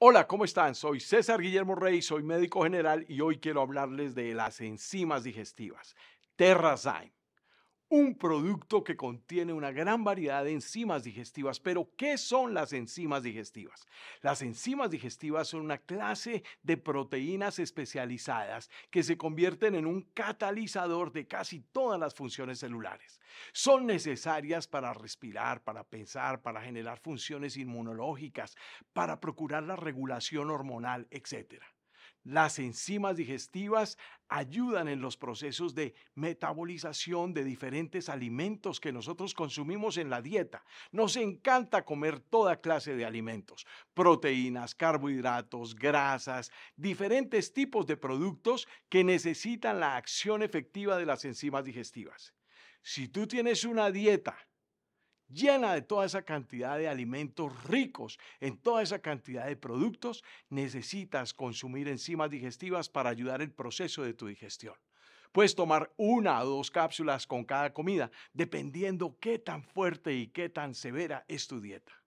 Hola, ¿cómo están? Soy César Guillermo Rey, soy médico general y hoy quiero hablarles de las enzimas digestivas. Terrazyme un producto que contiene una gran variedad de enzimas digestivas. Pero, ¿qué son las enzimas digestivas? Las enzimas digestivas son una clase de proteínas especializadas que se convierten en un catalizador de casi todas las funciones celulares. Son necesarias para respirar, para pensar, para generar funciones inmunológicas, para procurar la regulación hormonal, etc. Las enzimas digestivas ayudan en los procesos de metabolización de diferentes alimentos que nosotros consumimos en la dieta. Nos encanta comer toda clase de alimentos, proteínas, carbohidratos, grasas, diferentes tipos de productos que necesitan la acción efectiva de las enzimas digestivas. Si tú tienes una dieta llena de toda esa cantidad de alimentos ricos, en toda esa cantidad de productos, necesitas consumir enzimas digestivas para ayudar el proceso de tu digestión. Puedes tomar una o dos cápsulas con cada comida, dependiendo qué tan fuerte y qué tan severa es tu dieta.